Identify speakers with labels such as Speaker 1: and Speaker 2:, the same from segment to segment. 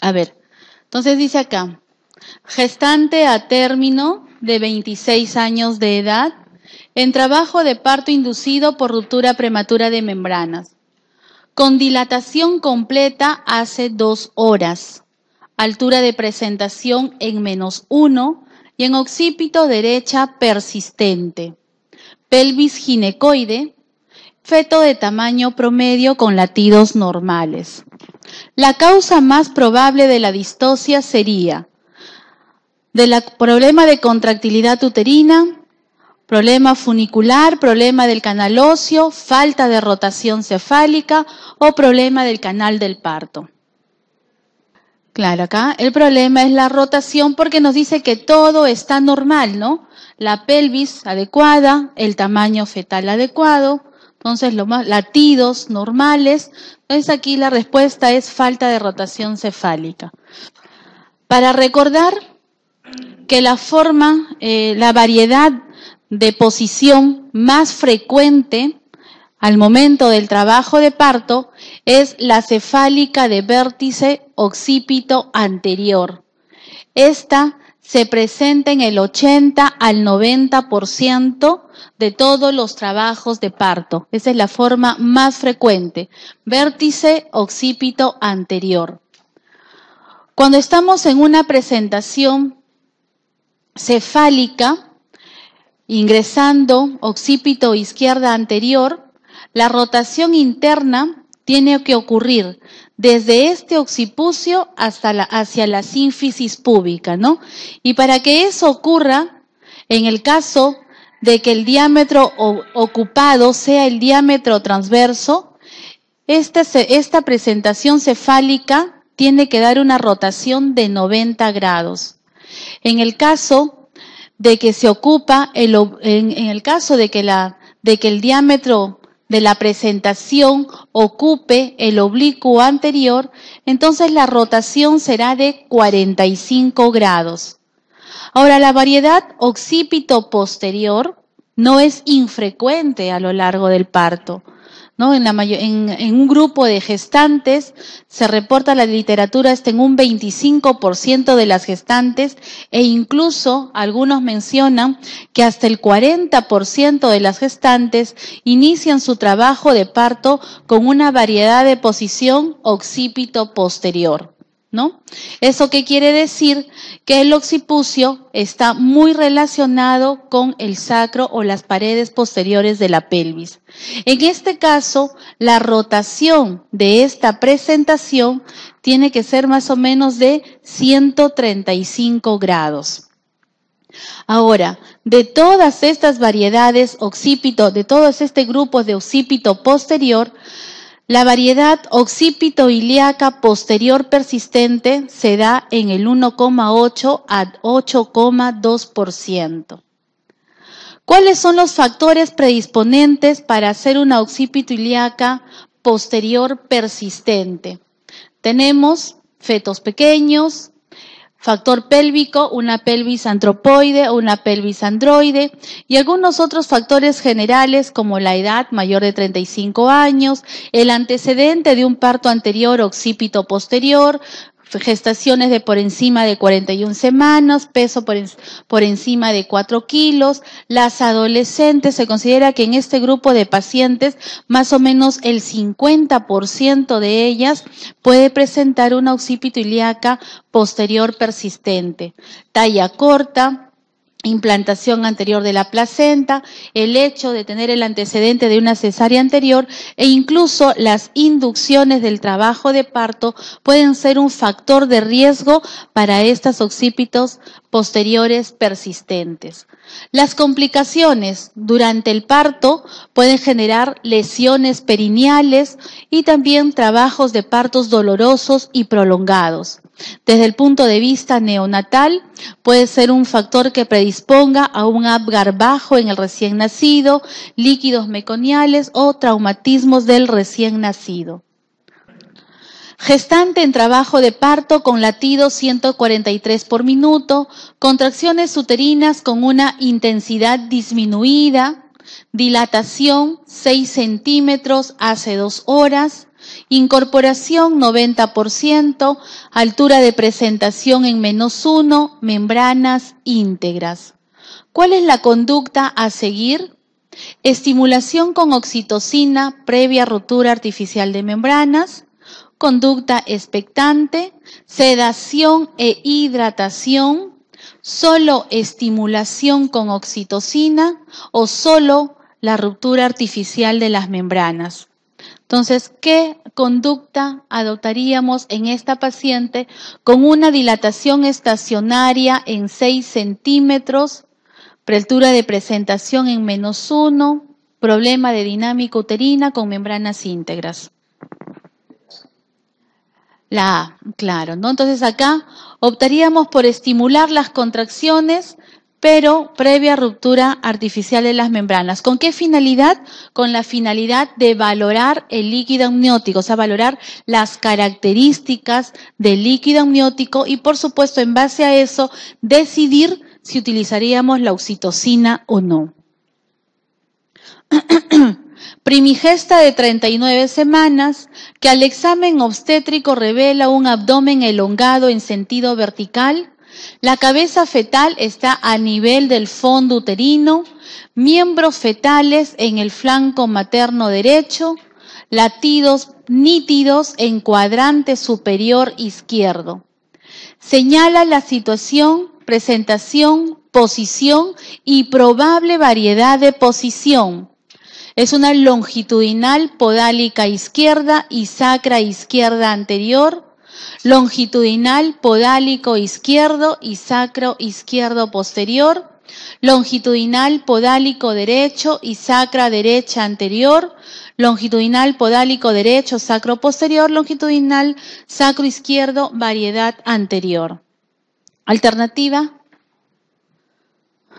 Speaker 1: A ver, entonces dice acá, gestante a término de 26 años de edad, en trabajo de parto inducido por ruptura prematura de membranas, con dilatación completa hace dos horas, altura de presentación en menos uno y en occipito derecha persistente, pelvis ginecoide, feto de tamaño promedio con latidos normales. La causa más probable de la distosia sería del problema de contractilidad uterina, problema funicular, problema del canal óseo, falta de rotación cefálica o problema del canal del parto. Claro, acá el problema es la rotación porque nos dice que todo está normal, ¿no? La pelvis adecuada, el tamaño fetal adecuado, entonces, los más latidos normales. Entonces, pues aquí la respuesta es falta de rotación cefálica. Para recordar que la forma, eh, la variedad de posición más frecuente al momento del trabajo de parto es la cefálica de vértice occipito anterior. Esta se presenta en el 80 al 90% de todos los trabajos de parto. Esa es la forma más frecuente, vértice occipito anterior. Cuando estamos en una presentación cefálica, ingresando occipito izquierda anterior, la rotación interna tiene que ocurrir desde este occipucio hasta hacia la sínfisis púbica, ¿no? Y para que eso ocurra, en el caso de que el diámetro ocupado sea el diámetro transverso, este esta, presentación cefálica tiene que dar una rotación de 90 grados. En el caso de que se ocupa, el, en, en el caso de que, la, de que el diámetro de la presentación ocupe el oblicuo anterior, entonces la rotación será de 45 grados. Ahora, la variedad occipito posterior no es infrecuente a lo largo del parto. ¿no? En, la en, un grupo de gestantes se reporta la literatura está en un 25% de las gestantes e incluso algunos mencionan que hasta el 40% de las gestantes inician su trabajo de parto con una variedad de posición occipito posterior. ¿no? ¿Eso que quiere decir? Que el occipucio está muy relacionado con el sacro o las paredes posteriores de la pelvis. En este caso, la rotación de esta presentación tiene que ser más o menos de 135 grados. Ahora, de todas estas variedades occipito, de todo este grupo de occipito posterior, la variedad occipito-ilíaca posterior persistente se da en el 1,8 a 8,2%. ¿Cuáles son los factores predisponentes para hacer una occipito-ilíaca posterior persistente? Tenemos fetos pequeños, factor pélvico, una pelvis antropoide o una pelvis androide y algunos otros factores generales como la edad mayor de 35 años, el antecedente de un parto anterior occipito posterior, gestaciones de por encima de 41 semanas, peso por, encima de 4 kilos. Las adolescentes se considera que en este grupo de pacientes más o menos el 50% de ellas puede presentar una occipito ilíaca posterior persistente. Talla corta, implantación anterior de la placenta, el hecho de tener el antecedente de una cesárea anterior e incluso las inducciones del trabajo de parto pueden ser un factor de riesgo para estas occipitos posteriores persistentes. Las complicaciones durante el parto pueden generar lesiones perineales y también trabajos de partos dolorosos y prolongados. Desde el punto de vista neonatal, puede ser un factor que predice disponga a un abgar bajo en el recién nacido, líquidos meconiales o traumatismos del recién nacido. Gestante en trabajo de parto con latido 143 por minuto, contracciones uterinas con una intensidad disminuida, dilatación 6 centímetros hace dos horas, Incorporación 90%, altura de presentación en menos 1, membranas íntegras. ¿Cuál es la conducta a seguir? Estimulación con oxitocina previa ruptura artificial de membranas, conducta expectante, sedación e hidratación, solo estimulación con oxitocina o solo la ruptura artificial de las membranas. Entonces, ¿qué conducta adoptaríamos en esta paciente con una dilatación estacionaria en 6 centímetros, altura de presentación en menos 1, problema de dinámica uterina con membranas íntegras? La A, claro, Entonces acá optaríamos por estimular las contracciones pero previa ruptura artificial de las membranas. ¿Con qué finalidad? Con la finalidad de valorar el líquido amniótico, o sea, valorar las características del líquido amniótico y, por supuesto, en base a eso, decidir si utilizaríamos la oxitocina o no. primigesta de 39 semanas, que al examen obstétrico revela un abdomen elongado en sentido vertical, la cabeza fetal está a nivel del fondo uterino, miembros fetales en el flanco materno derecho, latidos nítidos en cuadrante superior izquierdo. Señala la situación, presentación, posición y probable variedad de posición. Es una longitudinal podálica izquierda y sacra izquierda anterior longitudinal, podálico izquierdo y sacro izquierdo posterior, longitudinal, podálico derecho y sacra derecha anterior, longitudinal, podálico derecho, sacro posterior, longitudinal, sacro izquierdo, variedad anterior. Alternativa.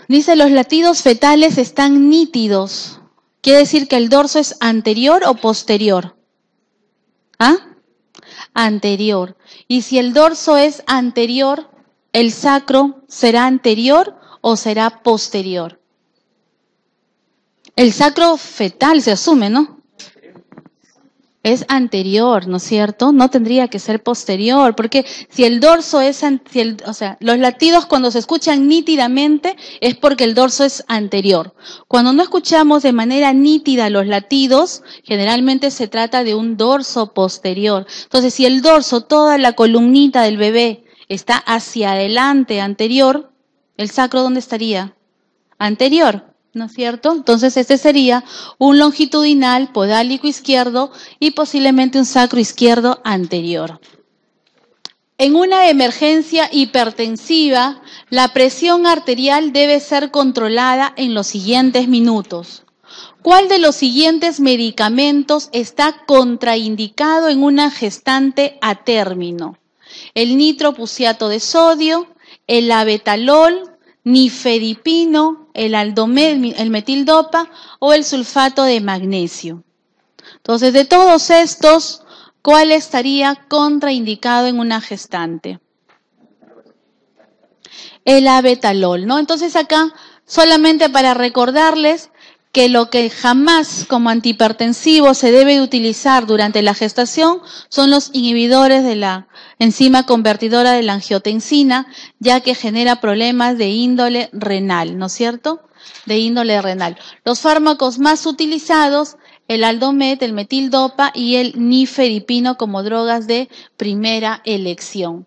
Speaker 1: Dice, los latidos fetales están nítidos. Quiere decir que el dorso es anterior o posterior. ¿Ah? anterior. Y si el dorso es anterior, el sacro será anterior o será posterior. El sacro fetal se asume, ¿no? es anterior, ¿no es cierto? No tendría que ser posterior, porque si el dorso es, si o sea, los latidos cuando se escuchan nítidamente es porque el dorso es anterior. Cuando no escuchamos de manera nítida los latidos, generalmente se trata de un dorso posterior. Entonces, si el dorso, toda la columnita del bebé está hacia adelante, anterior, ¿el sacro dónde estaría? Anterior. ¿No es cierto? Entonces este sería un longitudinal podálico izquierdo y posiblemente un sacro izquierdo anterior. En una emergencia hipertensiva, la presión arterial debe ser controlada en los siguientes minutos. ¿Cuál de los siguientes medicamentos está contraindicado en una gestante a término? El nitropusiato de sodio, el abetalol, nifedipino, el metildopa o el sulfato de magnesio. Entonces, de todos estos, ¿cuál estaría contraindicado en una gestante? El abetalol, ¿no? Entonces acá, solamente para recordarles, que lo que jamás como antihipertensivo se debe utilizar durante la gestación son los inhibidores de la enzima convertidora de la angiotensina, ya que genera problemas de índole renal, ¿no es cierto? De índole renal. Los fármacos más utilizados, el aldomet, el metildopa y el niferipino como drogas de primera elección.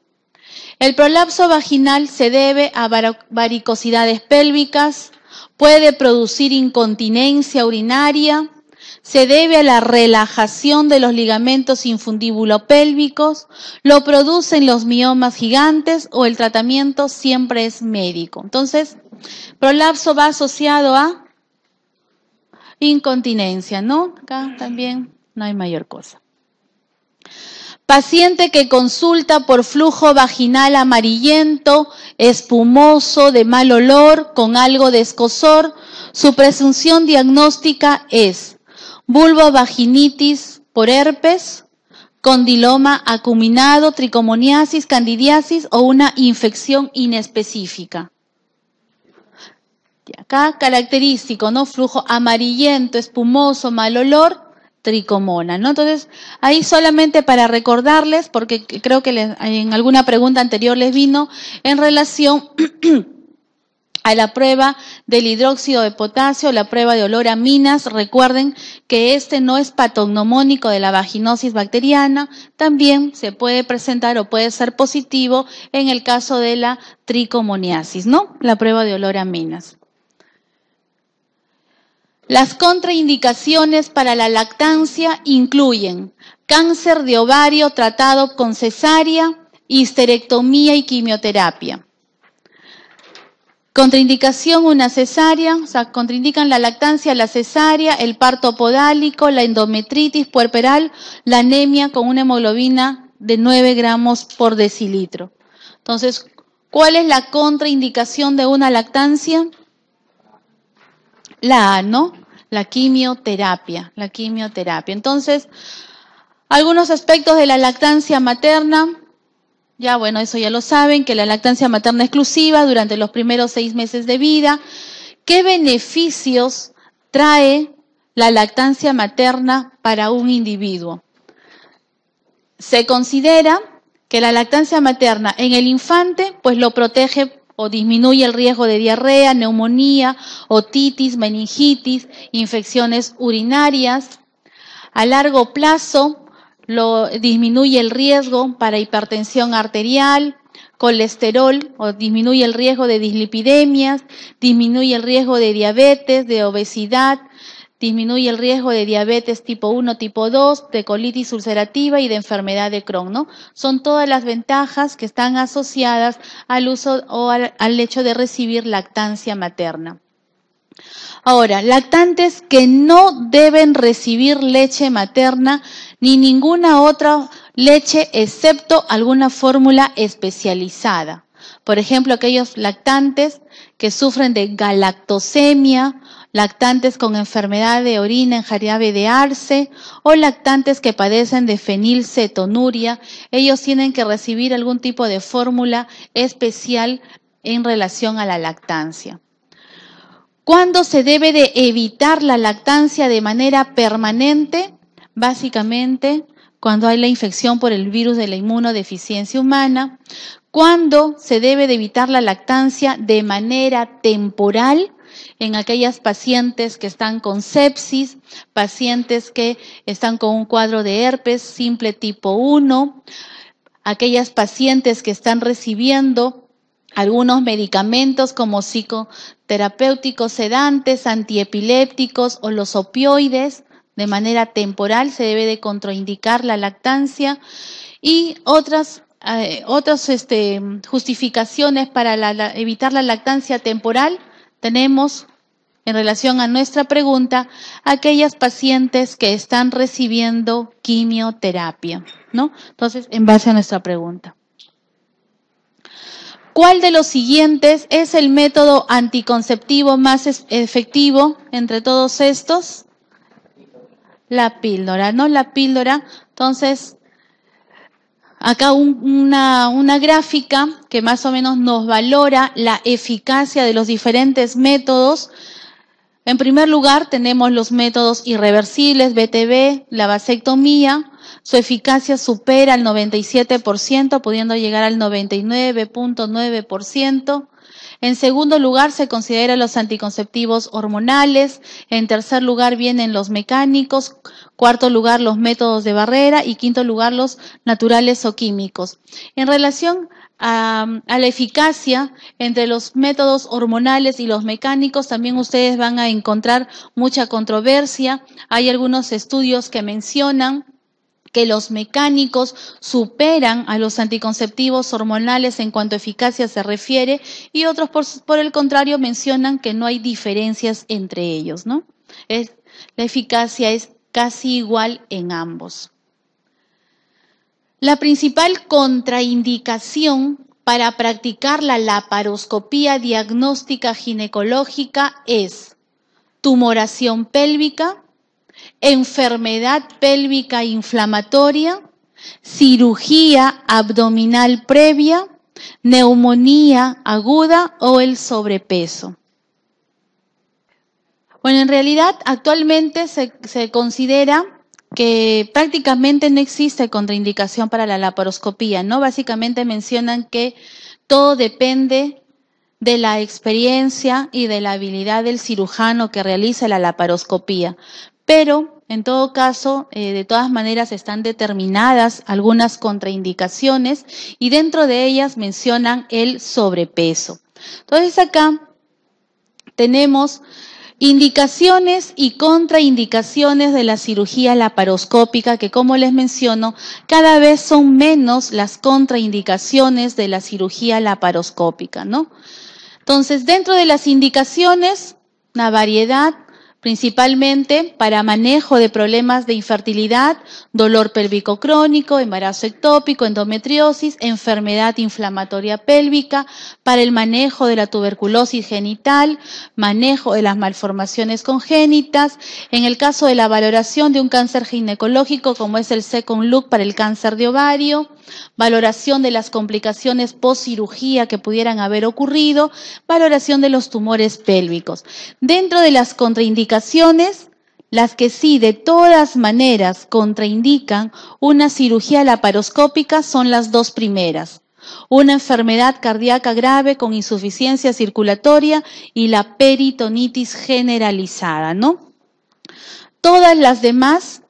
Speaker 1: El prolapso vaginal se debe a varicosidades pélvicas, puede producir incontinencia urinaria, se debe a la relajación de los ligamentos infundibulopélvicos, lo producen los miomas gigantes o el tratamiento siempre es médico. Entonces, prolapso va asociado a incontinencia, ¿no? Acá también no hay mayor cosa. Paciente que consulta por flujo vaginal amarillento, espumoso, de mal olor, con algo de escosor, su presunción diagnóstica es vulvovaginitis por herpes, condiloma acuminado, tricomoniasis, candidiasis o una infección inespecífica. Y acá característico, ¿no? Flujo amarillento, espumoso, mal olor tricomona, ¿no? Entonces, ahí solamente para recordarles, porque creo que en alguna pregunta anterior les vino en relación a la prueba del hidróxido de potasio, la prueba de olor a minas. Recuerden que este no es patognomónico de la vaginosis bacteriana. También se puede presentar o puede ser positivo en el caso de la tricomoniasis, ¿no? La prueba de olor a minas. Las contraindicaciones para la lactancia incluyen cáncer de ovario tratado con cesárea, histerectomía y quimioterapia. Contraindicación una cesárea, o sea, contraindican la lactancia, la cesárea, el parto podálico, la endometritis puerperal, la anemia con una hemoglobina de 9 gramos por decilitro. Entonces, ¿cuál es la contraindicación de una lactancia? la ¿no? La quimioterapia, la quimioterapia. Entonces, algunos aspectos de la lactancia materna, ya bueno, eso ya lo saben, que la lactancia materna exclusiva durante los primeros seis meses de vida, ¿qué beneficios trae la lactancia materna para un individuo? Se considera que la lactancia materna en el infante pues lo protege o disminuye el riesgo de diarrea, neumonía, otitis, meningitis, infecciones urinarias. A largo plazo lo, disminuye el riesgo para hipertensión arterial, colesterol o disminuye el riesgo de dislipidemias, disminuye el riesgo de diabetes, de obesidad, disminuye el riesgo de diabetes tipo 1, tipo 2, de colitis ulcerativa y de enfermedad de Crohn, ¿no? Son todas las ventajas que están asociadas al uso o al, al hecho de recibir lactancia materna. Ahora, lactantes que no deben recibir leche materna ni ninguna otra leche excepto alguna fórmula especializada. Por ejemplo, aquellos lactantes que sufren de galactosemia, lactantes con enfermedad de orina en jarabe de arce o lactantes que padecen de fenilcetonuria. Ellos tienen que recibir algún tipo de fórmula especial en relación a la lactancia. ¿Cuándo se debe de evitar la lactancia de manera permanente? Básicamente, cuando hay la infección por el virus de la inmunodeficiencia humana. ¿Cuándo se debe de evitar la lactancia de manera temporal? en aquellas pacientes que están con sepsis, pacientes que están con un cuadro de herpes simple tipo 1, aquellas pacientes que están recibiendo algunos medicamentos como psicoterapéuticos sedantes, antiepilépticos o los opioides. De manera temporal se debe de contraindicar la lactancia y otras eh, este, justificaciones para evitar la lactancia temporal tenemos en relación a nuestra pregunta aquellas pacientes que están recibiendo quimioterapia, ¿no? Entonces, en base a nuestra pregunta. ¿Cuál de los siguientes es el método anticonceptivo más efectivo entre todos estos? La píldora, ¿no? La píldora. Entonces, acá una, una gráfica que más o menos nos valora la eficacia de los diferentes métodos. En primer lugar, tenemos los métodos irreversibles, BTB, la vasectomía. Su eficacia supera el 97%, pudiendo llegar al 99.9%. En segundo lugar, se consideran los anticonceptivos hormonales. En tercer lugar, vienen los mecánicos. Cuarto lugar, los métodos de barrera. Y quinto lugar, los naturales o químicos. En relación a, a, la eficacia entre los métodos hormonales y los mecánicos, también ustedes van a encontrar mucha controversia. Hay algunos estudios que mencionan que los mecánicos superan a los anticonceptivos hormonales en cuanto a eficacia se refiere y otros, por, el contrario, mencionan que no hay diferencias entre ellos. ¿no? la eficacia es casi igual en ambos. La principal contraindicación para practicar la laparoscopía diagnóstica ginecológica es tumoración pélvica, enfermedad pélvica inflamatoria, cirugía abdominal previa, neumonía aguda o el sobrepeso. Bueno, en realidad actualmente se, considera que prácticamente no existe contraindicación para la laparoscopía, ¿no? Básicamente mencionan que todo depende de la experiencia y de la habilidad del cirujano que realiza la laparoscopía. Pero, en todo caso, eh, de todas maneras están determinadas algunas contraindicaciones y dentro de ellas mencionan el sobrepeso. Entonces acá tenemos Indicaciones y contraindicaciones de la cirugía laparoscópica, que como les menciono, cada vez son menos las contraindicaciones de la cirugía laparoscópica, ¿no? Entonces, dentro de las indicaciones, una variedad principalmente para manejo de problemas de infertilidad, dolor pélvico crónico, embarazo ectópico, endometriosis, enfermedad inflamatoria pélvica, para el manejo de la tuberculosis genital, manejo de las malformaciones congénitas, en el caso de la valoración de un cáncer ginecológico como es el second look para el cáncer de ovario, valoración de las complicaciones post cirugía que pudieran haber ocurrido, valoración de los tumores pélvicos. Dentro de las contraindicaciones, las que sí de todas maneras contraindican una cirugía laparoscópica son las dos primeras. Una enfermedad cardíaca grave con insuficiencia circulatoria y la peritonitis generalizada, ¿no? Todas las demás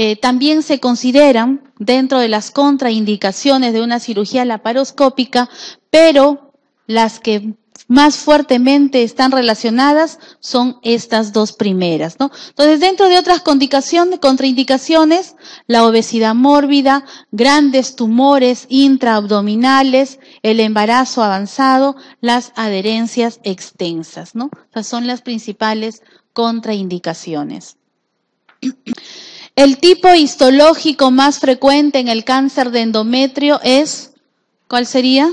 Speaker 1: eh, también se consideran dentro de las contraindicaciones de una cirugía laparoscópica, pero las que más fuertemente están relacionadas son estas dos primeras, ¿no? Entonces, dentro de otras contraindicaciones, la obesidad mórbida, grandes tumores intraabdominales, el embarazo avanzado, las adherencias extensas, ¿no? son las principales contraindicaciones. El tipo histológico más frecuente en el cáncer de endometrio es, ¿cuál sería?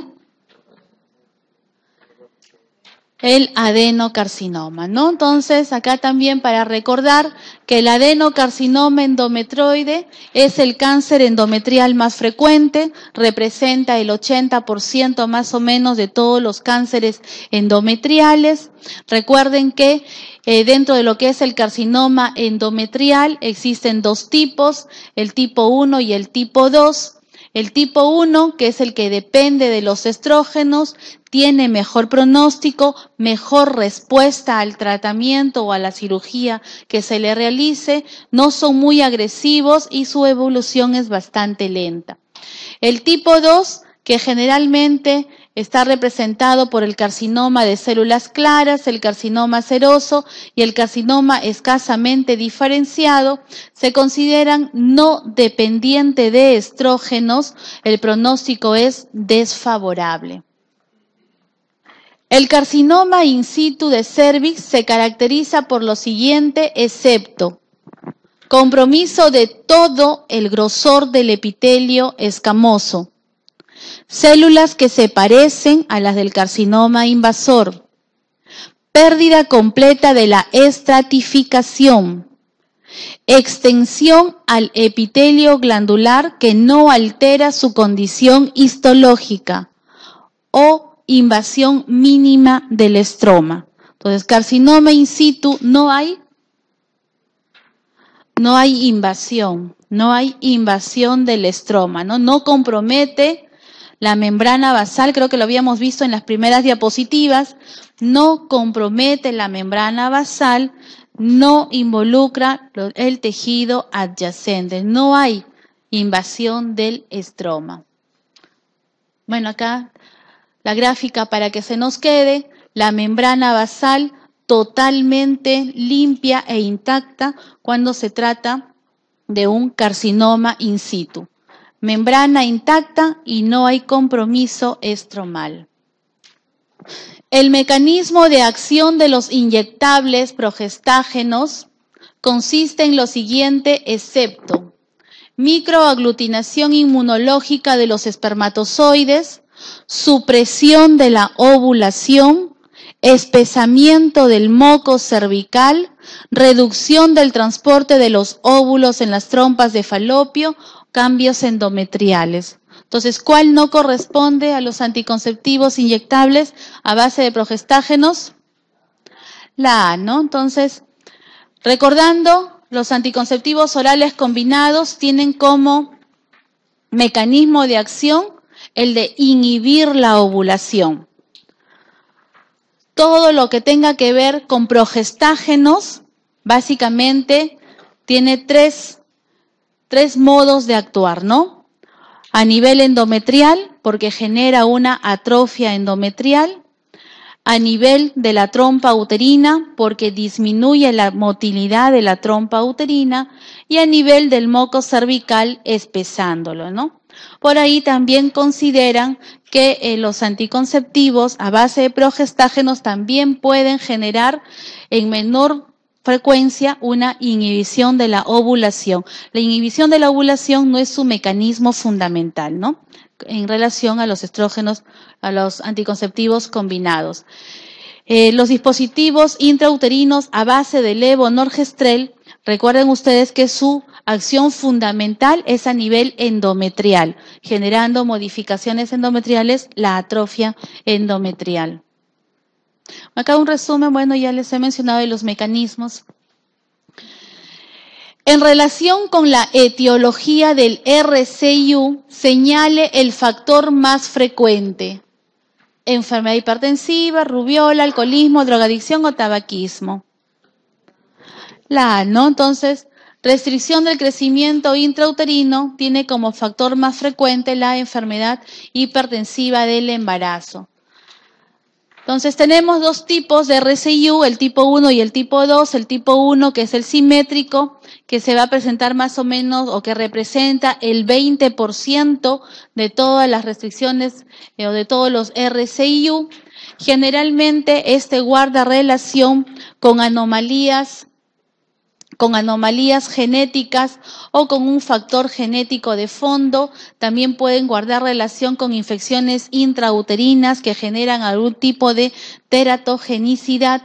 Speaker 1: el adenocarcinoma, ¿no? Entonces, acá también para recordar que el adenocarcinoma endometroide es el cáncer endometrial más frecuente, representa el 80% más o menos de todos los cánceres endometriales. Recuerden que eh, dentro de lo que es el carcinoma endometrial existen dos tipos, el tipo 1 y el tipo 2. El tipo 1, que es el que depende de los estrógenos, tiene mejor pronóstico, mejor respuesta al tratamiento o a la cirugía que se le realice, no son muy agresivos y su evolución es bastante lenta. El tipo 2, que generalmente está representado por el carcinoma de células claras, el carcinoma seroso y el carcinoma escasamente diferenciado, se consideran no dependiente de estrógenos, el pronóstico es desfavorable. El carcinoma in situ de cervix se caracteriza por lo siguiente, excepto compromiso de todo el grosor del epitelio escamoso, células que se parecen a las del carcinoma invasor, pérdida completa de la estratificación, extensión al epitelio glandular que no altera su condición histológica o invasión mínima del estroma. Entonces, carcinoma in situ no hay no hay invasión, no hay invasión del estroma, ¿no? No compromete la membrana basal, creo que lo habíamos visto en las primeras diapositivas, no compromete la membrana basal, no involucra el tejido adyacente, no hay invasión del estroma. Bueno, acá la gráfica para que se nos quede la membrana basal totalmente limpia e intacta cuando se trata de un carcinoma in situ. Membrana intacta y no hay compromiso estromal. El mecanismo de acción de los inyectables progestágenos consiste en lo siguiente excepto microaglutinación inmunológica de los espermatozoides, supresión de la ovulación, espesamiento del moco cervical, reducción del transporte de los óvulos en las trompas de falopio, cambios endometriales. Entonces, ¿cuál no corresponde a los anticonceptivos inyectables a base de progestágenos? La A, ¿no? Entonces, recordando, los anticonceptivos orales combinados tienen como mecanismo de acción el de inhibir la ovulación. Todo lo que tenga que ver con progestágenos, básicamente, tiene tres, modos de actuar, ¿no? A nivel endometrial, porque genera una atrofia endometrial. A nivel de la trompa uterina, porque disminuye la motilidad de la trompa uterina. Y a nivel del moco cervical, espesándolo, ¿no? Por ahí también consideran que eh, los anticonceptivos a base de progestágenos también pueden generar en menor frecuencia una inhibición de la ovulación. La inhibición de la ovulación no es su mecanismo fundamental, ¿no? En relación a los estrógenos, a los anticonceptivos combinados. Eh, los dispositivos intrauterinos a base de levonorgestrel Recuerden ustedes que su acción fundamental es a nivel endometrial, generando modificaciones endometriales, la atrofia endometrial. Acá un resumen, bueno, ya les he mencionado de los mecanismos. En relación con la etiología del RCU, señale el factor más frecuente. Enfermedad hipertensiva, rubiola, alcoholismo, drogadicción o tabaquismo. La ¿no? Entonces, restricción del crecimiento intrauterino tiene como factor más frecuente la enfermedad hipertensiva del embarazo. Entonces tenemos dos tipos de RCU, el tipo 1 y el tipo 2. El tipo 1 que es el simétrico, que se va a presentar más o menos o que representa el 20% de todas las restricciones eh, o de todos los RCIU. Generalmente este guarda relación con anomalías con anomalías genéticas o con un factor genético de fondo. También pueden guardar relación con infecciones intrauterinas que generan algún tipo de teratogenicidad.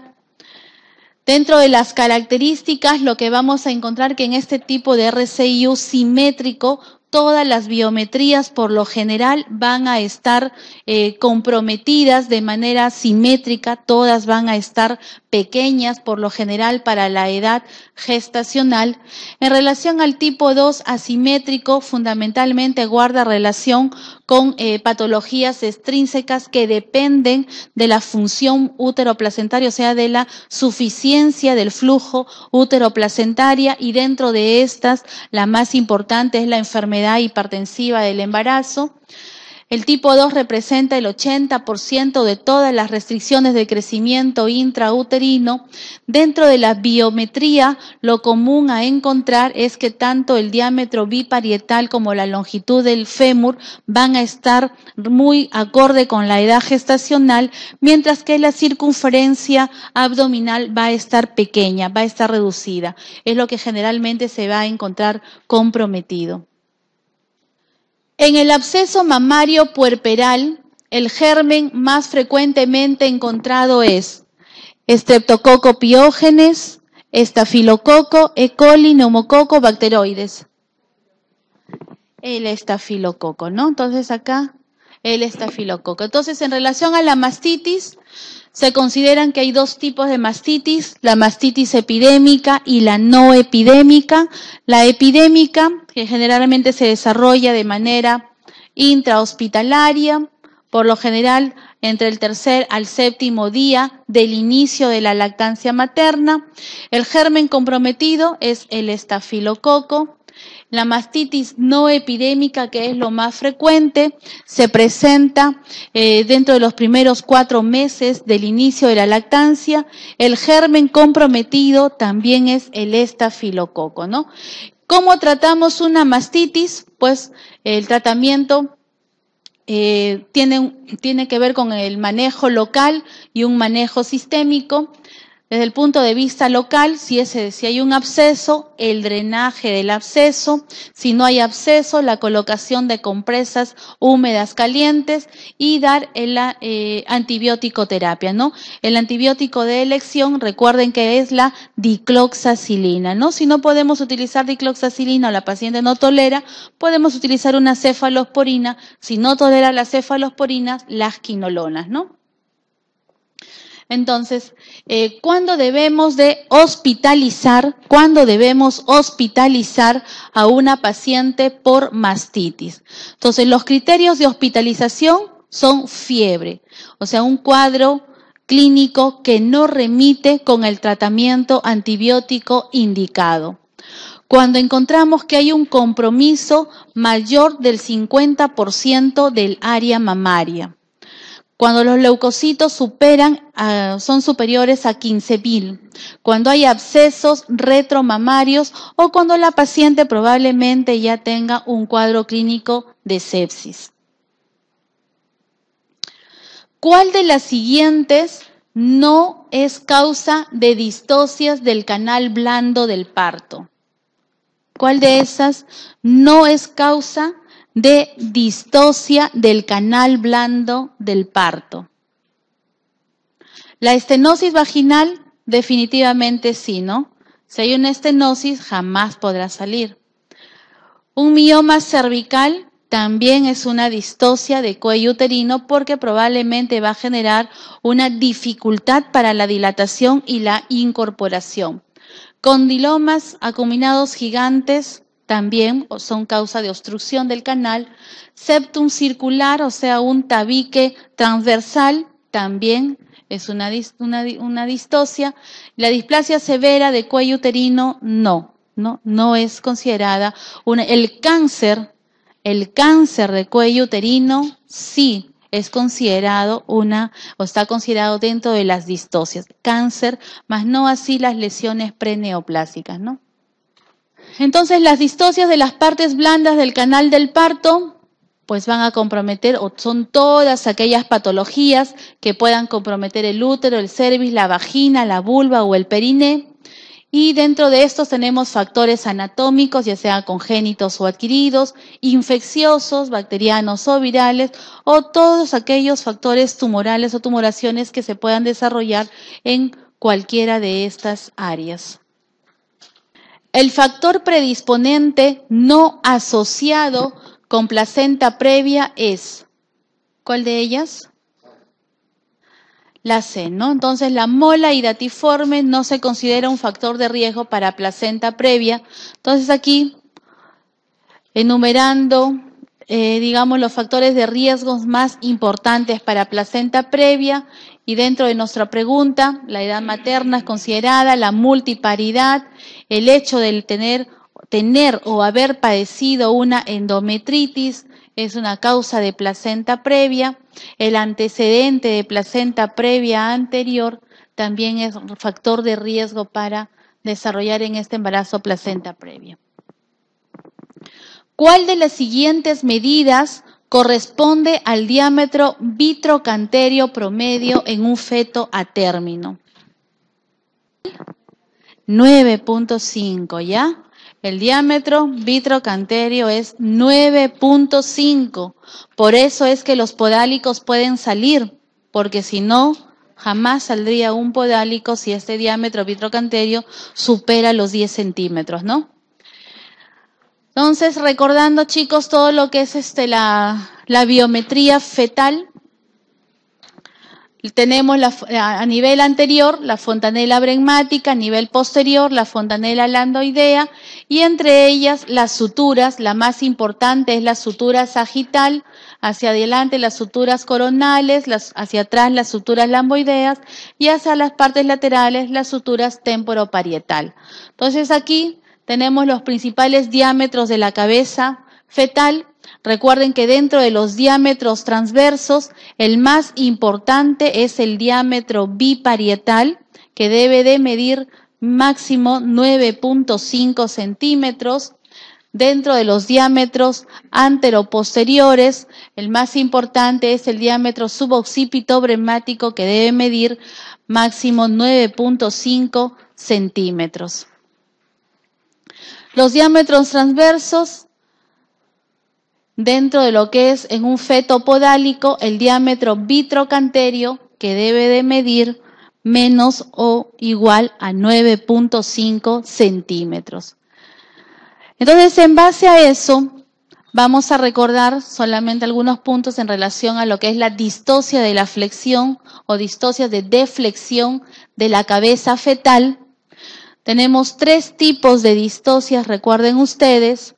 Speaker 1: Dentro de las características, lo que vamos a encontrar que en este tipo de RCIU simétrico todas las biometrías por lo general van a estar eh, comprometidas de manera simétrica, todas van a estar pequeñas por lo general para la edad gestacional. En relación al tipo 2 asimétrico, fundamentalmente guarda relación con eh, patologías extrínsecas que dependen de la función útero o sea, de la suficiencia del flujo útero-placentaria y dentro de estas la más importante es la enfermedad hipertensiva del embarazo. El tipo 2 representa el 80% de todas las restricciones de crecimiento intrauterino. Dentro de la biometría, lo común a encontrar es que tanto el diámetro biparietal como la longitud del fémur van a estar muy acorde con la edad gestacional, mientras que la circunferencia abdominal va a estar pequeña, va a estar reducida. Es lo que generalmente se va a encontrar comprometido. En el absceso mamario puerperal, el germen más frecuentemente encontrado es Streptococo piógenes, estafilococo, E. coli, neumococo, bacteroides. El estafilococo, ¿no? Entonces acá el estafilococo. Entonces, en relación a la mastitis, se consideran que hay dos tipos de mastitis, la mastitis epidémica y la no epidémica. La epidémica, que generalmente se desarrolla de manera intrahospitalaria, por lo general entre el tercer al séptimo día del inicio de la lactancia materna. El germen comprometido es el estafilococo. La mastitis no epidémica, que es lo más frecuente, se presenta eh, dentro de los primeros cuatro meses del inicio de la lactancia. El germen comprometido también es el estafilococo, ¿no? ¿Cómo tratamos una mastitis? Pues el tratamiento eh, tiene que ver con el manejo local y un manejo sistémico. Desde el punto de vista local, si, ese, si hay un absceso, el drenaje del absceso, si no hay absceso, la colocación de compresas húmedas calientes y dar la eh, antibiótico terapia, ¿no? El antibiótico de elección, recuerden que es la dicloxacilina, ¿no? Si no podemos utilizar dicloxacilina o la paciente no tolera, podemos utilizar una cefalosporina, si no tolera las cefalosporinas, las quinolonas, ¿no? Entonces, eh, ¿cuándo debemos de hospitalizar, cuándo debemos hospitalizar a una paciente por mastitis? Entonces, los criterios de hospitalización son fiebre, o sea, un cuadro clínico que no remite con el tratamiento antibiótico indicado. Cuando encontramos que hay un compromiso mayor del 50% del área mamaria. Cuando los leucocitos superan, ah, son superiores a 15.000. Cuando hay abscesos retromamarios o cuando la paciente probablemente ya tenga un cuadro clínico de sepsis. ¿Cuál de las siguientes no es causa de distosias del canal blando del parto? ¿Cuál de esas no es causa de distosia del canal blando del parto. La estenosis vaginal, definitivamente sí, ¿no? Si hay una estenosis, jamás podrá salir. Un mioma cervical también es una distosia de cuello uterino porque probablemente va a generar una dificultad para la dilatación y la incorporación. Condilomas acuminados gigantes, también son causa de obstrucción del canal. Septum circular, o sea, un tabique transversal, también es una, una, distosia. La displasia severa de cuello uterino, no, no, no es considerada. Una, el cáncer, el cáncer de cuello uterino, sí es considerado una o está considerado dentro de las distosias, cáncer, más no así las lesiones preneoplásicas, ¿no? Entonces las distocias de las partes blandas del canal del parto pues van a comprometer o son todas aquellas patologías que puedan comprometer el útero, el cervix, la vagina, la vulva o el periné. Y dentro de estos tenemos factores anatómicos, ya sean congénitos o adquiridos, infecciosos, bacterianos o virales, o todos aquellos factores tumorales o tumoraciones que se puedan desarrollar en cualquiera de estas áreas. El factor predisponente no asociado con placenta previa es, ¿cuál de ellas? La C, ¿no? Entonces la mola hidratiforme no se considera un factor de riesgo para placenta previa. Entonces aquí, enumerando eh, digamos, los factores de riesgos más importantes para placenta previa y dentro de nuestra pregunta, la edad materna es considerada, la multiparidad, el hecho de tener, tener o haber padecido una endometritis es una causa de placenta previa, el antecedente de placenta previa anterior también es un factor de riesgo para desarrollar en este embarazo placenta previa. ¿Cuál de las siguientes medidas corresponde al diámetro vitrocanterio promedio en un feto a término? 9.5, ¿ya? El diámetro vitrocanterio es 9.5. Por eso es que los podálicos pueden salir, porque si no, jamás saldría un podálico si este diámetro vitrocanterio supera los 10 centímetros, ¿no? Entonces, recordando chicos todo lo que es este, la, biometría fetal, tenemos a nivel anterior la fontanela bregmática, a nivel posterior la fontanela landoidea y entre ellas las suturas, la más importante es la sutura sagital, hacia adelante las suturas coronales, hacia atrás las suturas lamboideas y hacia las partes laterales las suturas temporoparietal. Entonces aquí tenemos los principales diámetros de la cabeza fetal. Recuerden que dentro de los diámetros transversos, el más importante es el diámetro biparietal, que debe de medir máximo 9.5 centímetros. Dentro de los diámetros anteroposteriores, el más importante es el diámetro suboccipito bremático que debe medir máximo 9.5 centímetros. Los diámetros transversos dentro de lo que es en un feto podálico el diámetro vitrocanterio que debe de medir menos o igual a 9.5 centímetros. Entonces, en base a eso, vamos a recordar solamente algunos puntos en relación a lo que es la distocia de la flexión o distocia de deflexión de la cabeza fetal tenemos tres tipos de distocias, recuerden ustedes.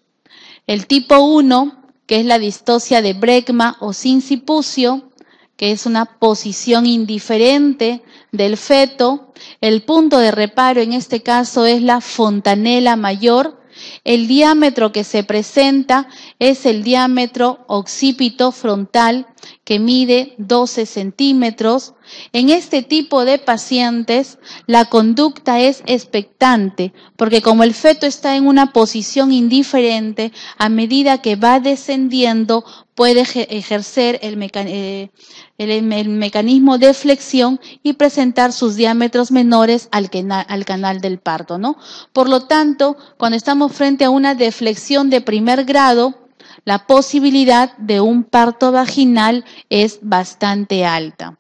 Speaker 1: El tipo 1, que es la distosia de Bregma o sincipucio, que es una posición indiferente del feto. El punto de reparo en este caso es la fontanela mayor. El diámetro que se presenta es el diámetro occipito frontal que mide 12 centímetros. En este tipo de pacientes la conducta es expectante, porque como el feto está en una posición indiferente, a medida que va descendiendo puede ejercer eh, el, mecanismo de flexión y presentar sus diámetros menores al, al canal del parto. ¿no? Por lo tanto, cuando estamos frente a una deflexión de primer grado, la posibilidad de un parto vaginal es bastante alta.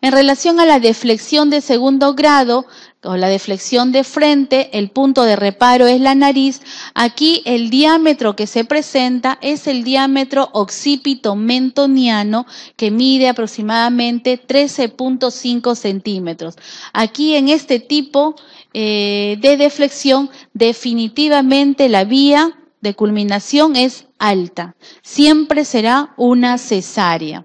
Speaker 1: En relación a la deflexión de segundo grado o la deflexión de frente, el punto de reparo es la nariz. Aquí el diámetro que se presenta es el diámetro occipitomentoniano que mide aproximadamente 13.5 centímetros. Aquí en este tipo eh, de deflexión definitivamente la vía de culminación es alta. Siempre será una cesárea.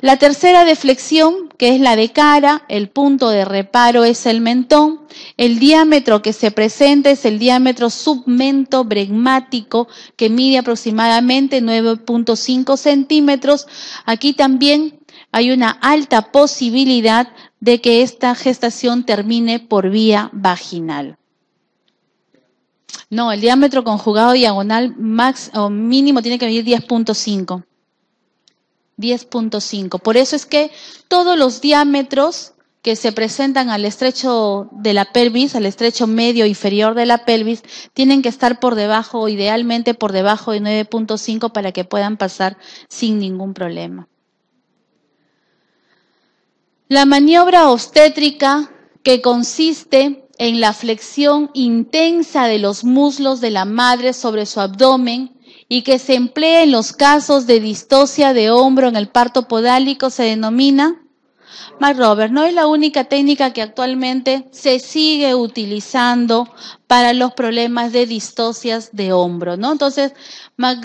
Speaker 1: La tercera deflexión, que es la de cara, el punto de reparo es el mentón, el diámetro que se presenta es el diámetro submento bregmático que mide aproximadamente 9.5 centímetros. Aquí también hay una alta posibilidad de que esta gestación termine por vía vaginal. No, el diámetro conjugado diagonal max o mínimo tiene que medir 10.5. 10.5. Por eso es que todos los diámetros que se presentan al estrecho de la pelvis, al estrecho medio inferior de la pelvis, tienen que estar por debajo, idealmente por debajo de 9.5 para que puedan pasar sin ningún problema. La maniobra obstétrica que consiste en la flexión intensa de los muslos de la madre sobre su abdomen y que se emplea en los casos de distosia de hombro en el parto podálico se denomina Mark no es la única técnica que actualmente se sigue utilizando para los problemas de distocias de hombro, ¿no? Entonces, Mark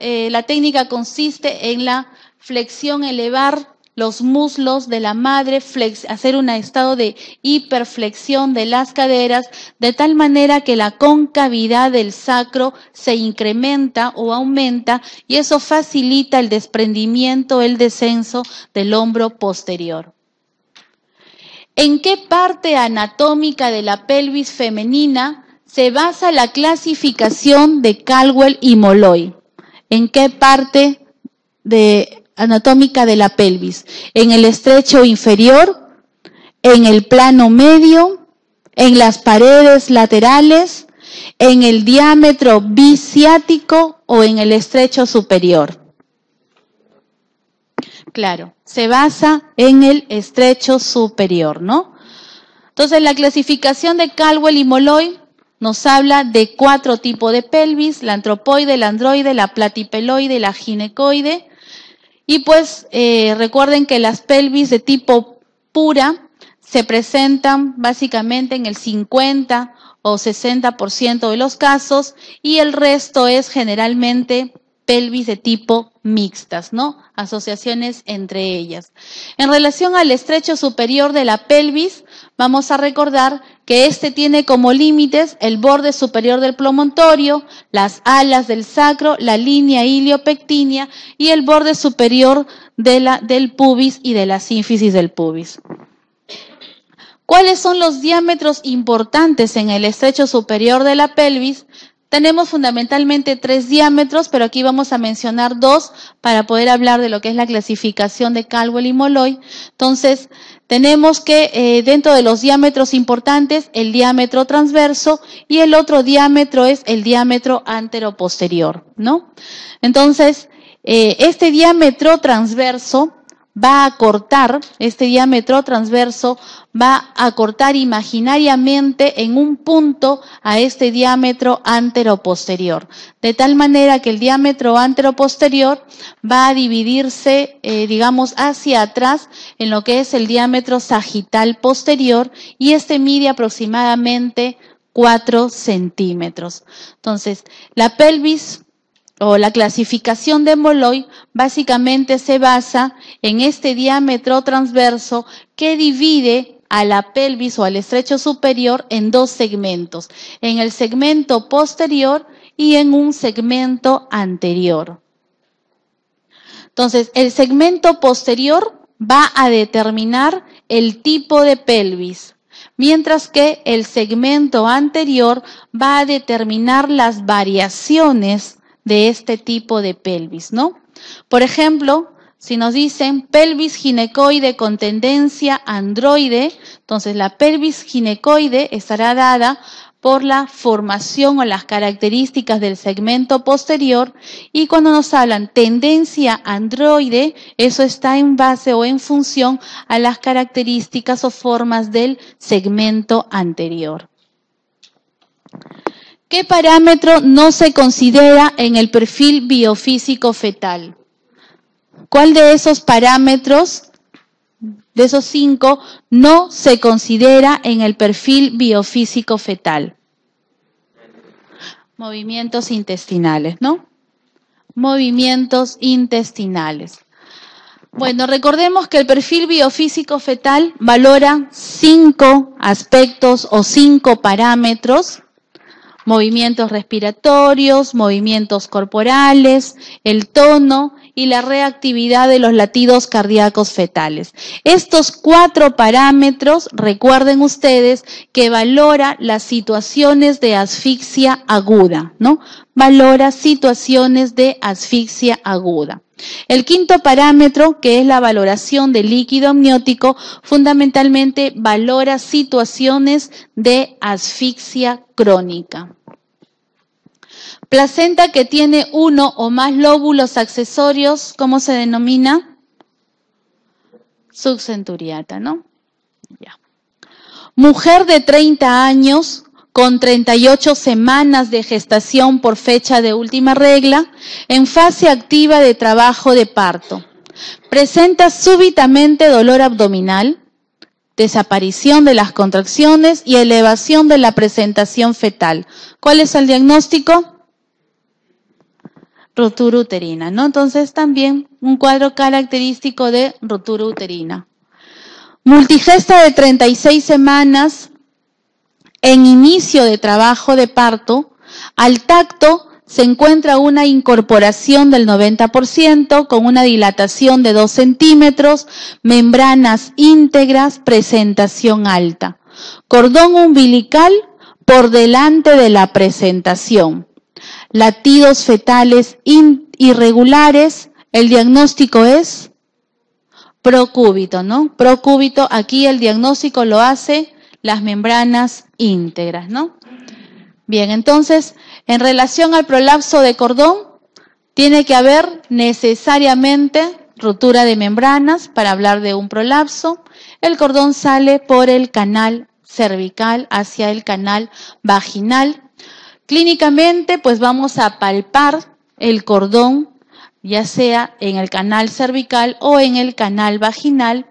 Speaker 1: eh, la técnica consiste en la flexión elevar los muslos de la madre, hacer un estado de hiperflexión de las caderas, de tal manera que la concavidad del sacro se incrementa o aumenta y eso facilita el desprendimiento, el descenso del hombro posterior. ¿En qué parte anatómica de la pelvis femenina se basa la clasificación de Caldwell y Molloy? ¿En qué parte de anatómica de la pelvis, en el estrecho inferior, en el plano medio, en las paredes laterales, en el diámetro bisiático o en el estrecho superior. Claro, se basa en el estrecho superior, ¿no? Entonces, la clasificación de Caldwell y Molloy nos habla de cuatro tipos de pelvis, la antropoide, la androide, la platipeloide, la ginecoide, y pues eh, recuerden que las pelvis de tipo pura se presentan básicamente en el 50 o 60% de los casos y el resto es generalmente pelvis de tipo mixtas, ¿no? Asociaciones entre ellas. En relación al estrecho superior de la pelvis, vamos a recordar que este tiene como límites el borde superior del plomontorio, las alas del sacro, la línea iliopectínea y el borde superior del pubis y de la sínfisis del pubis. ¿Cuáles son los diámetros importantes en el estrecho superior de la pelvis? Tenemos fundamentalmente tres diámetros, pero aquí vamos a mencionar dos para poder hablar de lo que es la clasificación de Caldwell y Molloy. Entonces, tenemos que eh, dentro de los diámetros importantes, el diámetro transverso y el otro diámetro es el diámetro antero-posterior, ¿no? Entonces, eh, este diámetro transverso va a cortar, este diámetro transverso va a cortar imaginariamente en un punto a este diámetro anteroposterior, de tal manera que el diámetro anteroposterior va a dividirse, eh, digamos, hacia atrás en lo que es el diámetro sagital posterior y este mide aproximadamente 4 centímetros. Entonces, la pelvis o la clasificación de Molloy básicamente se basa en este diámetro transverso que divide a la pelvis o al estrecho superior en dos segmentos, en el segmento posterior y en un segmento anterior. Entonces, el segmento posterior va a determinar el tipo de pelvis, mientras que el segmento anterior va a determinar las variaciones de este tipo de pelvis, ¿no? Por ejemplo, si nos dicen pelvis ginecoide con tendencia androide, entonces la pelvis ginecoide estará dada por la formación o las características del segmento posterior y cuando nos hablan tendencia androide, eso está en base o en función a las características o formas del segmento anterior. ¿Qué parámetro no se considera en el perfil biofísico fetal? ¿Cuál de esos parámetros, de esos cinco, no se considera en el perfil biofísico fetal? Movimientos intestinales, ¿no? Movimientos intestinales. Bueno, recordemos que el perfil biofísico fetal valora cinco aspectos o cinco parámetros movimientos respiratorios, movimientos corporales, el tono y la reactividad de los latidos cardíacos fetales. Estos cuatro parámetros, recuerden ustedes, que valora las situaciones de asfixia aguda, ¿no? Valora situaciones de asfixia aguda. El quinto parámetro, que es la valoración del líquido amniótico, fundamentalmente valora situaciones de asfixia crónica. Placenta que tiene uno o más lóbulos accesorios, ¿cómo se denomina? Subcenturiata, ¿no? Ya. Mujer de 30 años con 38 semanas de gestación por fecha de última regla, en fase activa de trabajo de parto. Presenta súbitamente dolor abdominal, desaparición de las contracciones y elevación de la presentación fetal. ¿Cuál es el diagnóstico? rotura uterina, ¿no? Entonces también un cuadro característico de rotura uterina. Multigesta de 36 semanas en inicio de trabajo de parto, al tacto se encuentra una incorporación del 90% con una dilatación de 2 centímetros, membranas íntegras, presentación alta. Cordón umbilical por delante de la presentación latidos fetales irregulares, el diagnóstico es procúbito, ¿no? Procúbito, aquí el diagnóstico lo hace las membranas íntegras, ¿no? Bien, entonces, en relación al prolapso de cordón, tiene que haber necesariamente rotura de membranas para hablar de un prolapso. El cordón sale por el canal cervical hacia el canal vaginal Clínicamente, pues vamos a palpar el cordón, ya sea en el canal cervical o en el canal vaginal.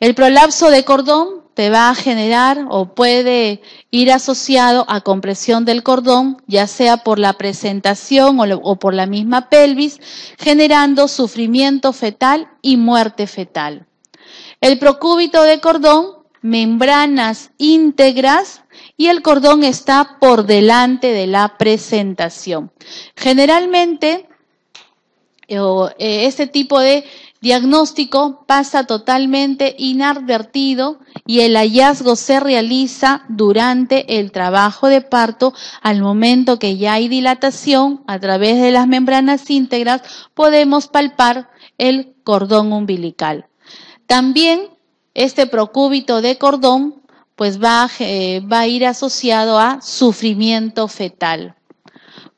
Speaker 1: El prolapso de cordón te va a generar o puede ir asociado a compresión del cordón, ya sea por la presentación o, por la misma pelvis, generando sufrimiento fetal y muerte fetal. El procúbito de cordón, membranas íntegras y el cordón está por delante de la presentación. Generalmente, eh, eh, este tipo de diagnóstico pasa totalmente inadvertido y el hallazgo se realiza durante el trabajo de parto al momento que ya hay dilatación a través de las membranas íntegras podemos palpar el cordón umbilical. También este procúbito de cordón pues va, eh, va a ir asociado a sufrimiento fetal.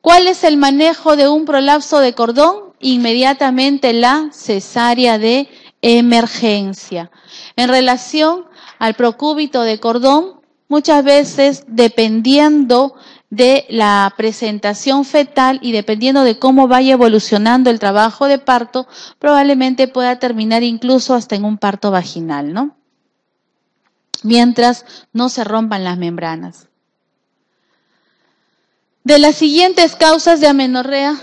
Speaker 1: ¿Cuál es el manejo de un prolapso de cordón? Inmediatamente la cesárea de emergencia. En relación al procúbito de cordón, muchas veces dependiendo de la presentación fetal y dependiendo de cómo vaya evolucionando el trabajo de parto, probablemente pueda terminar incluso hasta en un parto vaginal, ¿no? mientras no se rompan las membranas. De las siguientes causas de amenorrea,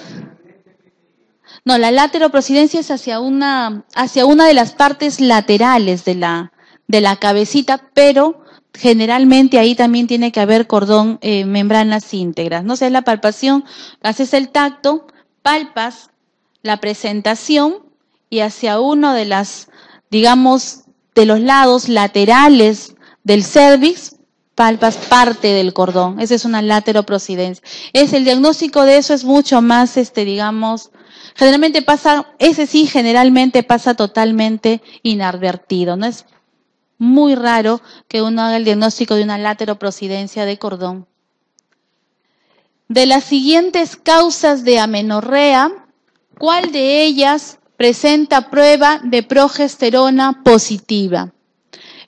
Speaker 1: no, la lateroprocidencia es hacia una, de las partes laterales de la, de la cabecita, pero generalmente ahí también tiene que haber cordón, eh, membranas íntegras. No sé, la palpación, haces el tacto, palpas la presentación y hacia una de las, digamos, de los lados laterales del cervix, palpas parte del cordón. Esa es una lateroprocidencia. Es el diagnóstico de eso es mucho más, este, digamos, generalmente pasa, ese sí generalmente pasa totalmente inadvertido. No es muy raro que uno haga el diagnóstico de una procedencia de cordón. De las siguientes causas de amenorrea, ¿cuál de ellas presenta prueba de progesterona positiva.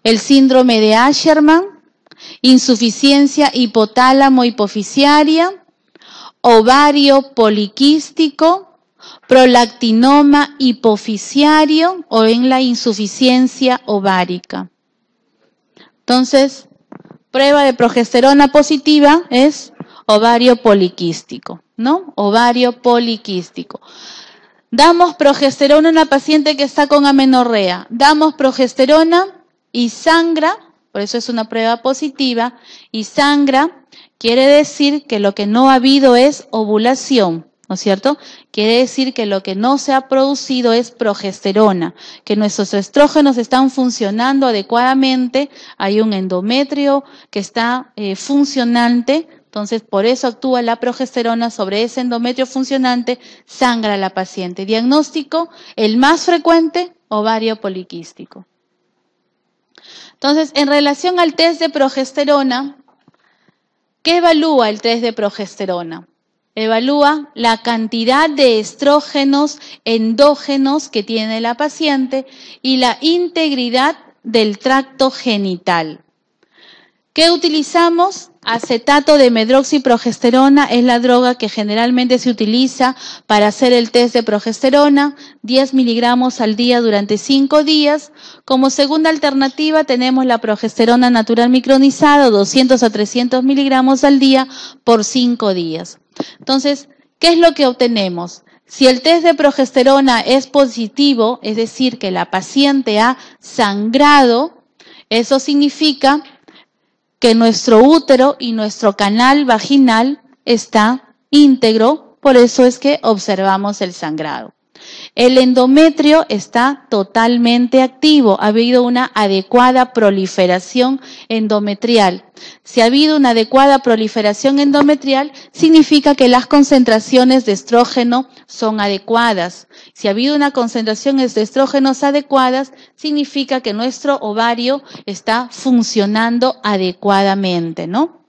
Speaker 1: El síndrome de Asherman, insuficiencia hipotálamo hipoficiaria, ovario poliquístico, prolactinoma hipoficiario o en la insuficiencia ovárica. Entonces, prueba de progesterona positiva es ovario poliquístico, ¿no? Ovario poliquístico. Damos progesterona a una paciente que está con amenorrea. Damos progesterona y sangra, por eso es una prueba positiva, y sangra quiere decir que lo que no ha habido es ovulación. ¿no es cierto? Quiere decir que lo que no se ha producido es progesterona, que nuestros estrógenos están funcionando adecuadamente, hay un endometrio que está eh, funcionante entonces, por eso actúa la progesterona sobre ese endometrio funcionante, sangra la paciente. Diagnóstico, el más frecuente, ovario poliquístico. Entonces, en relación al test de progesterona, ¿qué evalúa el test de progesterona? Evalúa la cantidad de estrógenos endógenos que tiene la paciente y la integridad del tracto genital. ¿Qué utilizamos? Acetato de medroxiprogesterona es la droga que generalmente se utiliza para hacer el test de progesterona, 10 miligramos al día durante 5 días. Como segunda alternativa tenemos la progesterona natural micronizada, 200 a 300 miligramos al día por 5 días. Entonces, ¿qué es lo que obtenemos? Si el test de progesterona es positivo, es decir, que la paciente ha sangrado, eso significa que nuestro útero y nuestro canal vaginal está íntegro, por eso es que observamos el sangrado. El endometrio está totalmente activo. Ha habido una adecuada proliferación endometrial. Si ha habido una adecuada proliferación endometrial, significa que las concentraciones de estrógeno son adecuadas. Si ha habido una concentración de estrógenos adecuadas, significa que nuestro ovario está funcionando adecuadamente, ¿no?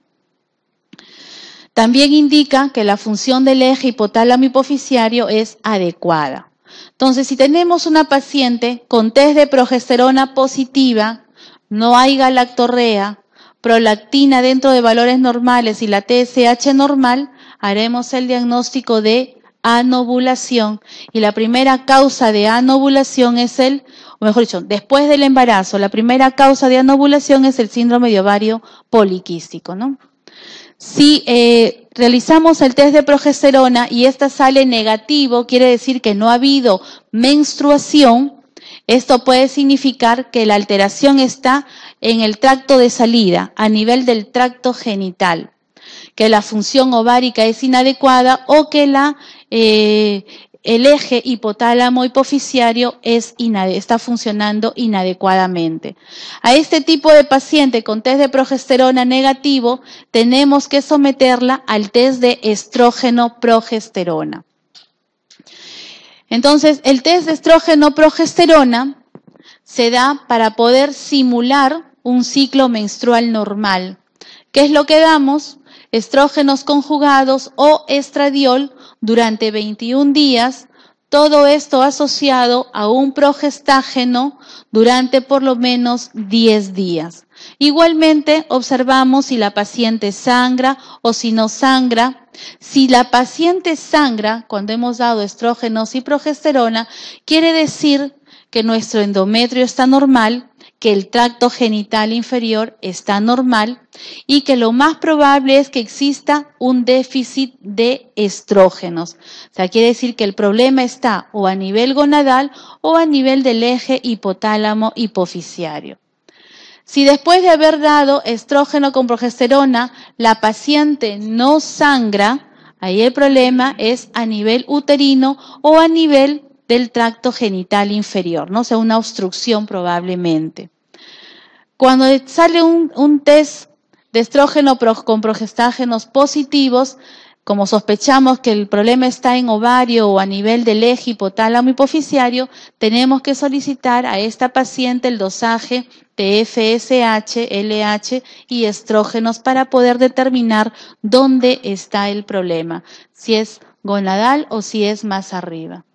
Speaker 1: También indica que la función del eje hipotálamo hipoficiario es adecuada. Entonces, si tenemos una paciente con test de progesterona positiva, no hay galactorrea, prolactina dentro de valores normales y la TSH normal, haremos el diagnóstico de anovulación y la primera causa de anovulación es el, o mejor dicho, después del embarazo, la primera causa de anovulación es el síndrome de ovario poliquístico, ¿no? Si eh, realizamos el test de progesterona y esta sale negativo, quiere decir que no ha habido menstruación, esto puede significar que la alteración está en el tracto de salida, a nivel del tracto genital, que la función ovárica es inadecuada o que la eh, el eje hipotálamo hipoficiario está funcionando inadecuadamente. A este tipo de paciente con test de progesterona negativo tenemos que someterla al test de estrógeno progesterona. Entonces, el test de estrógeno progesterona se da para poder simular un ciclo menstrual normal. ¿Qué es lo que damos? Estrógenos conjugados o estradiol durante 21 días, todo esto asociado a un progestágeno durante por lo menos 10 días. Igualmente, observamos si la paciente sangra o si no sangra. Si la paciente sangra cuando hemos dado estrógenos y progesterona, quiere decir que nuestro endometrio está normal que el tracto genital inferior está normal y que lo más probable es que exista un déficit de estrógenos. O sea, quiere decir que el problema está o a nivel gonadal o a nivel del eje hipotálamo hipoficiario. Si después de haber dado estrógeno con progesterona la paciente no sangra, ahí el problema es a nivel uterino o a nivel del tracto genital inferior, ¿no? O sea, una obstrucción probablemente. Cuando sale un, un test de estrógeno con progestágenos positivos, como sospechamos que el problema está en ovario o a nivel del eje hipotálamo hipoficiario, tenemos que solicitar a esta paciente el dosaje de FSH, LH y estrógenos para poder determinar dónde está el problema, si es gonadal o si es más arriba.